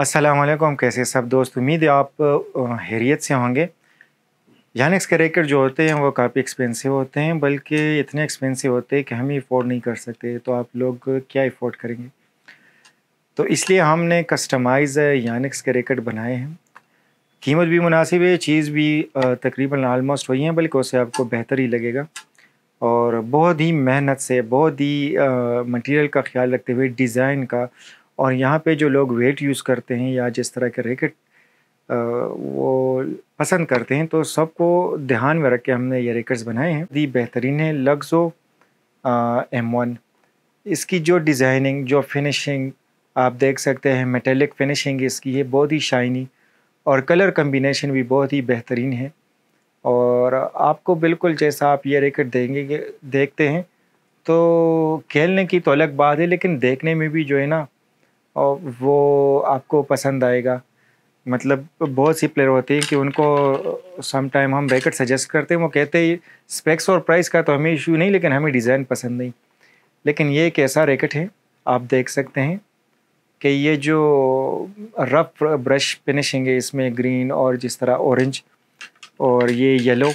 असलकुम कैसे सब दोस्त उम्मीद है आप हैरियत से होंगे यानिक्स के रेकेट जो होते हैं वो काफ़ी एक्सपेंसिव होते हैं बल्कि इतने एक्सपेंसिव होते हैं कि हम ही अफोर्ड नहीं कर सकते तो आप लोग क्या अफोर्ड करेंगे तो इसलिए हमने कस्टमाइज यानिक्स के रेकेट बनाए हैं कीमत भी मुनासिब है चीज़ भी तकरीबन आलमोस्ट वही है बल्कि उससे आपको बेहतर ही लगेगा और बहुत ही मेहनत से बहुत ही मटेरियल का ख्याल रखते हुए डिज़ाइन का और यहाँ पे जो लोग वेट यूज़ करते हैं या जिस तरह के रैकेट वो पसंद करते हैं तो सबको ध्यान में रख के हमने ये रैकेट्स बनाए हैं दी बेहतरीन है लग्जो एम वन इसकी जो डिज़ाइनिंग जो फिनिशिंग आप देख सकते हैं मेटेलिक फिनिशिंग इसकी है बहुत ही शाइनी और कलर कम्बिनेशन भी बहुत ही बेहतरीन है और आपको बिल्कुल जैसा आप ये रैकेट देंगे देखते हैं तो खेलने की तो अलग बात है लेकिन देखने में भी जो है ना और वो आपको पसंद आएगा मतलब बहुत सी प्लेयर होती हैं कि उनको समटाइम हम रैकेट सजेस्ट करते हैं वो कहते हैं स्पेक्स और प्राइस का तो हमें इशू नहीं लेकिन हमें डिज़ाइन पसंद नहीं लेकिन ये एक ऐसा रैकेट है आप देख सकते हैं कि ये जो रफ ब्रश फिनिशिंग है इसमें ग्रीन और जिस तरह ऑरेंज और ये येलो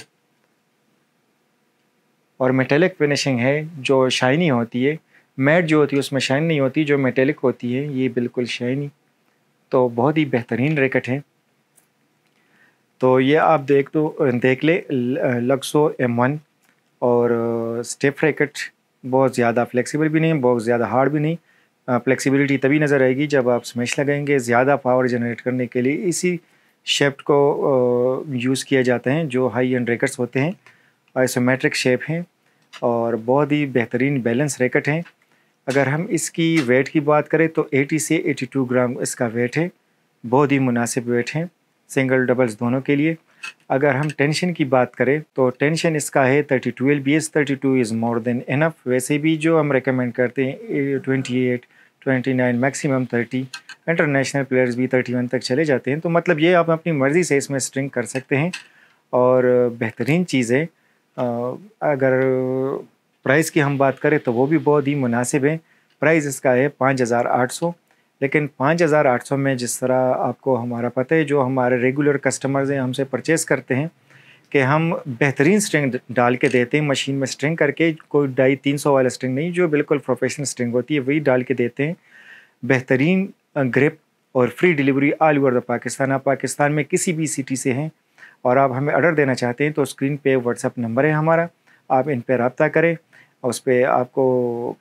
और मेटेलिक फिनिशिंग है जो शाइनी होती है मैट जो होती है उसमें शाइन नहीं होती जो मेटेलिक होती है ये बिल्कुल शाइनी तो बहुत ही बेहतरीन रैकेट है तो ये आप देख तो देख ले लक्सो एम वन और स्टेप रैकेट बहुत ज़्यादा फ्लेक्सिबल भी नहीं बहुत ज़्यादा हार्ड भी नहीं फ्लेक्सिबिलिटी तभी नज़र आएगी जब आप स्मैश लगाएंगे ज़्यादा पावर जनरेट करने के लिए इसी शेप्ट को यूज़ किया जाता है जो हाई एंड रैकेट्स होते हैं आइसोमेट्रिक शेप हैं और बहुत ही बेहतरीन बैलेंस रैकेट हैं अगर हम इसकी वेट की बात करें तो 80 से 82 ग्राम इसका वेट है बहुत ही मुनासिब वेट है सिंगल डबल्स दोनों के लिए अगर हम टेंशन की बात करें तो टेंशन इसका है 32 two L B S thirty two is more than enough वैसे भी जो हम रिकमेंड करते हैं 28, 29 मैक्सिमम थर्टी इंटरनेशनल प्लेयर्स भी 31 तक चले जाते हैं तो मतलब ये आप अपनी मर्ज़ी से इसमें स्ट्रिंग कर सकते हैं और बेहतरीन चीज़ है अगर प्राइस की हम बात करें तो वो भी बहुत ही मुनासिब है प्राइस इसका है पाँच हज़ार आठ सौ लेकिन पाँच हज़ार आठ सौ में जिस तरह आपको हमारा पता है जो हमारे रेगुलर कस्टमर्स हैं हमसे परचेस करते हैं कि हम बेहतरीन स्ट्रिंग डाल के देते हैं मशीन में स्ट्रिंग करके कोई ढाई तीन सौ वाला स्ट्रिंग नहीं जो बिल्कुल प्रोफेशनल स्ट्रिंग होती है वही डाल के देते हैं बेहतरीन ग्रिप और free delivery all over the Pakistan आप पाकिस्तान में किसी भी सिटी से हैं और आप हमें ऑर्डर देना चाहते हैं तो स्क्रीन पे व्हाट्सअप नंबर है हमारा आप इन पर रबता करें उस पर आपको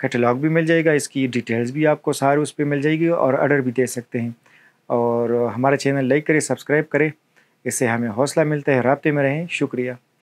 कैटलॉग भी मिल जाएगा इसकी डिटेल्स भी आपको सारे उस पर मिल जाएगी और ऑर्डर भी दे सकते हैं और हमारा चैनल लाइक करें सब्सक्राइब करें इससे हमें हौसला मिलता है रबते में रहें शुक्रिया